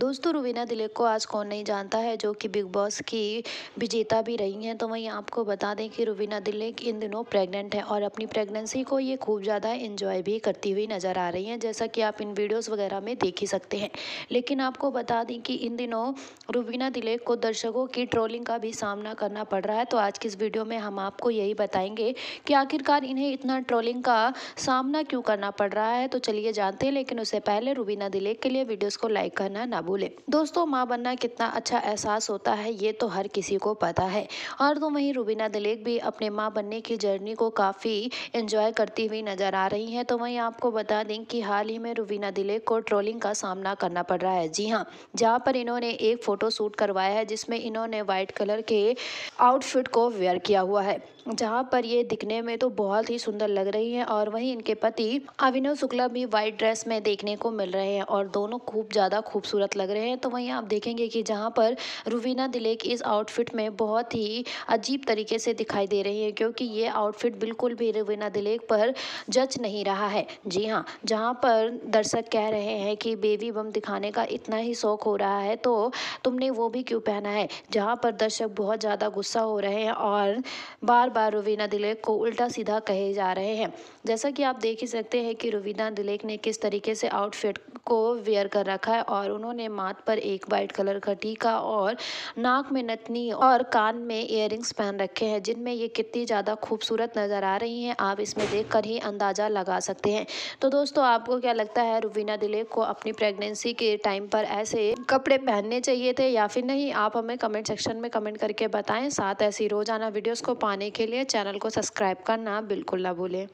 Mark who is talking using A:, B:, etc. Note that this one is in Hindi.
A: दोस्तों रुबीना दिलेक को आज कौन नहीं जानता है जो कि बिग बॉस की विजेता भी रही हैं तो वहीं आपको बता दें कि रुबीना दिलेक इन दिनों प्रेग्नेंट है और अपनी प्रेगनेंसी को ये खूब ज़्यादा इन्जॉय भी करती हुई नज़र आ रही हैं जैसा कि आप इन वीडियोस वगैरह में देख ही सकते हैं लेकिन आपको बता दें कि इन दिनों रुबीना दिलेक को दर्शकों की ट्रोलिंग का भी सामना करना पड़ रहा है तो आज की इस वीडियो में हम आपको यही बताएंगे कि आखिरकार इन्हें इतना ट्रोलिंग का सामना क्यों करना पड़ रहा है तो चलिए जानते हैं लेकिन उससे पहले रुबीना दिलेक के लिए वीडियोज़ को लाइक करना ना बोले दोस्तों माँ बनना कितना अच्छा एहसास होता है ये तो हर किसी को पता है और तो वहीं रूबीना दलेक भी अपने माँ बनने की जर्नी को काफ़ी एंजॉय करती हुई नज़र आ रही हैं तो वहीं आपको बता दें कि हाल ही में रूबीना दिलेक को ट्रोलिंग का सामना करना पड़ रहा है जी हाँ जहाँ पर इन्होंने एक फ़ोटो शूट करवाया है जिसमें इन्होंने वाइट कलर के आउटफिट को वेयर किया हुआ है जहाँ पर ये दिखने में तो बहुत ही सुंदर लग रही है और वहीं इनके पति अभिनव शुक्ला भी व्हाइट ड्रेस में देखने को मिल रहे हैं और दोनों खूब ज़्यादा खूबसूरत लग रहे हैं तो वहीं आप देखेंगे कि जहाँ पर रुवीना दिलेक इस आउटफिट में बहुत ही अजीब तरीके से दिखाई दे रही है क्योंकि ये आउटफिट बिल्कुल भी रुवीना दिलेक पर जच नहीं रहा है जी हाँ जहाँ पर दर्शक कह रहे हैं कि बेबी बम दिखाने का इतना ही शौक हो रहा है तो तुमने वो भी क्यों पहना है जहाँ पर दर्शक बहुत ज़्यादा गुस्सा हो रहे हैं और बार पर रुवीना दिलेक को उल्टा सीधा कहे जा रहे हैं जैसा कि आप देख ही सकते हैं कि रुवीना दिलेक ने किस तरीके से आउटफिट को वेयर कर रखा है और उन्होंने माथ पर एक वाइट कलर का टीका और नाक में नथनी और कान में इयर पहन रखे हैं जिनमें ये कितनी ज़्यादा खूबसूरत नज़र आ रही हैं आप इसमें देख कर ही अंदाज़ा लगा सकते हैं तो दोस्तों आपको क्या लगता है रुबीना दिले को अपनी प्रेगनेंसी के टाइम पर ऐसे कपड़े पहनने चाहिए थे या फिर नहीं आप हमें कमेंट सेक्शन में कमेंट करके बताएं साथ ऐसी रोज़ाना वीडियोस को पाने के लिए चैनल को सब्सक्राइब करना बिल्कुल ना भूलें